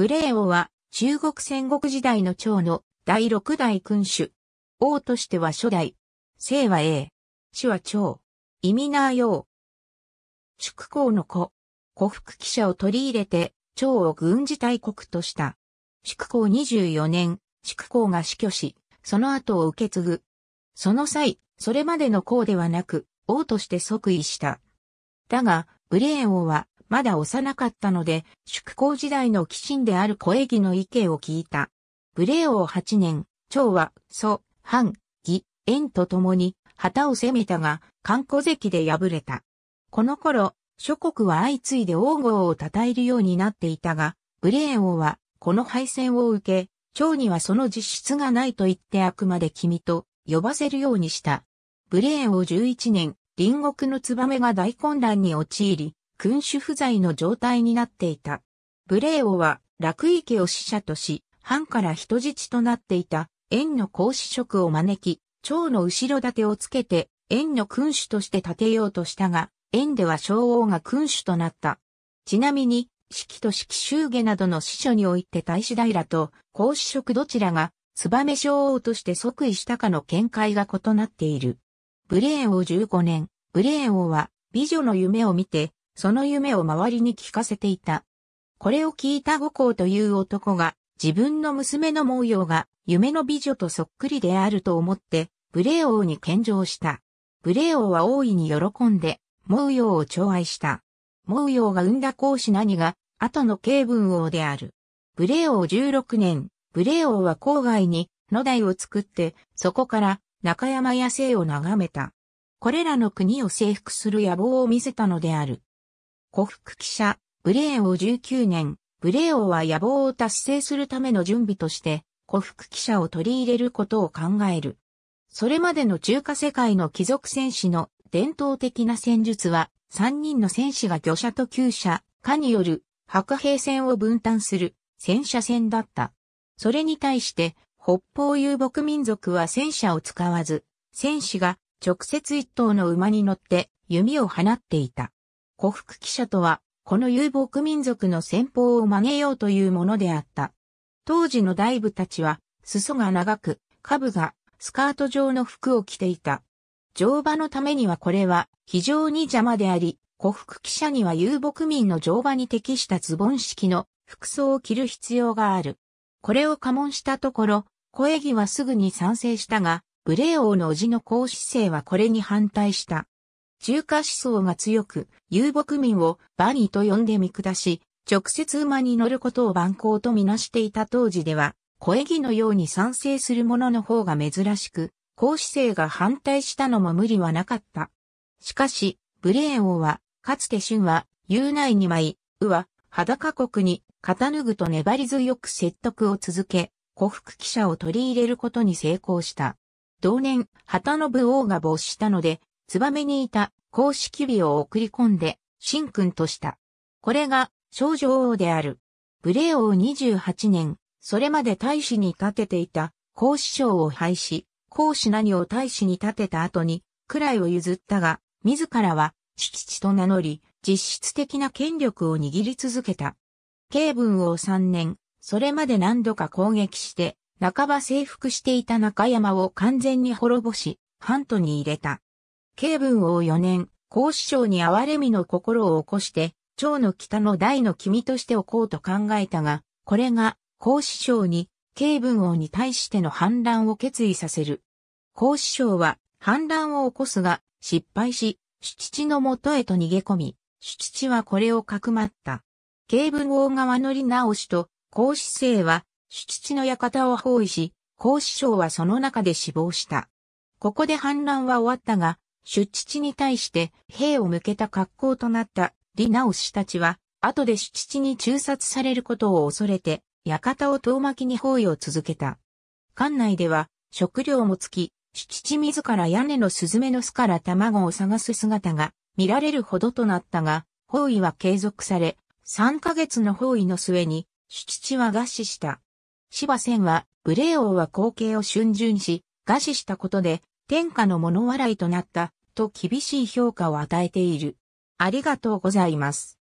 ブレー王は中国戦国時代の長の第六代君主。王としては初代。姓は英。氏は長。意味な用。祝公の子。古服記者を取り入れて、長を軍事大国とした。祝公24年、祝公が死去し、その後を受け継ぐ。その際、それまでの公ではなく、王として即位した。だが、ブレー王は、まだ幼かったので、祝公時代の寄進である小義の意見を聞いた。武礼王8年、長は、祖、藩、義、縁と共に、旗を攻めたが、観光関で敗れた。この頃、諸国は相次いで王号を称えるようになっていたが、武礼王は、この敗戦を受け、長にはその実質がないと言ってあくまで君と呼ばせるようにした。武礼王11年、隣国の燕が大混乱に陥り、君主不在の状態になっていた。ブレーオは、楽池を使者とし、藩から人質となっていた、縁の孔子職を招き、蝶の後ろ盾をつけて、縁の君主として立てようとしたが、縁では小王が君主となった。ちなみに、式と式宗下などの司書において大使平と孔子職どちらが、燕小王として即位したかの見解が異なっている。ブレー王15年、ブレー王は美女の夢を見て、その夢を周りに聞かせていた。これを聞いた五光という男が、自分の娘の毛様が夢の美女とそっくりであると思って、レー王に献上した。レー王は大いに喜んで、毛様を寵愛した。毛様が生んだ孔子何が、後の慶文王である。レー王16年、レー王は郊外に野台を作って、そこから中山野生を眺めた。これらの国を征服する野望を見せたのである。古福記者、ブレーンを19年、ブレーオは野望を達成するための準備として、古福記者を取り入れることを考える。それまでの中華世界の貴族戦士の伝統的な戦術は、3人の戦士が魚車と旧車、かによる白兵戦を分担する戦車戦だった。それに対して、北方遊牧民族は戦車を使わず、戦士が直接一頭の馬に乗って弓を放っていた。古福記者とは、この遊牧民族の先方を曲げようというものであった。当時の大部たちは、裾が長く、下部がスカート状の服を着ていた。乗馬のためにはこれは非常に邪魔であり、古福記者には遊牧民の乗馬に適したズボン式の服装を着る必要がある。これを過問したところ、小エギはすぐに賛成したが、無礼王の叔父の孔子生はこれに反対した。中華思想が強く、遊牧民をバニーと呼んで見下し、直接馬に乗ることを蛮行とみなしていた当時では、小木のように賛成する者の方が珍しく、孔子生が反対したのも無理はなかった。しかし、ブレーン王は、かつて春は、有内に舞い、うは、裸国に、肩脱ぐと粘り強く説得を続け、古服記者を取り入れることに成功した。同年、旗信王が没したので、メにいた公式ビを送り込んで、神君とした。これが、少女王である。レー王28年、それまで大使に立てていた、孔子賞を廃止、孔子何を大使に立てた後に、位を譲ったが、自らは、敷地と名乗り、実質的な権力を握り続けた。慶文王3年、それまで何度か攻撃して、半ば征服していた中山を完全に滅ぼし、半島に入れた。慶文王4年、孔子賞に哀れみの心を起こして、蝶の北の大の君としておこうと考えたが、これが孔子賞に慶文王に対しての反乱を決意させる。孔子賞は反乱を起こすが失敗し、主父の元へと逃げ込み、主父はこれをかくまった。慶文王側乗り直しと孔子生は主父の館を包囲し、孔子賞はその中で死亡した。ここで反乱は終わったが、出父に対して兵を向けた格好となった李直氏たちは、後で出父に中殺されることを恐れて、館を遠巻きに包囲を続けた。館内では、食料もつき、出地自ら屋根のスズメの巣から卵を探す姿が見られるほどとなったが、包囲は継続され、3ヶ月の包囲の末に、出地は餓死した。芝仙は、無礼王は後継を春順し、餓死したことで、天下の物笑いとなった、と厳しい評価を与えている。ありがとうございます。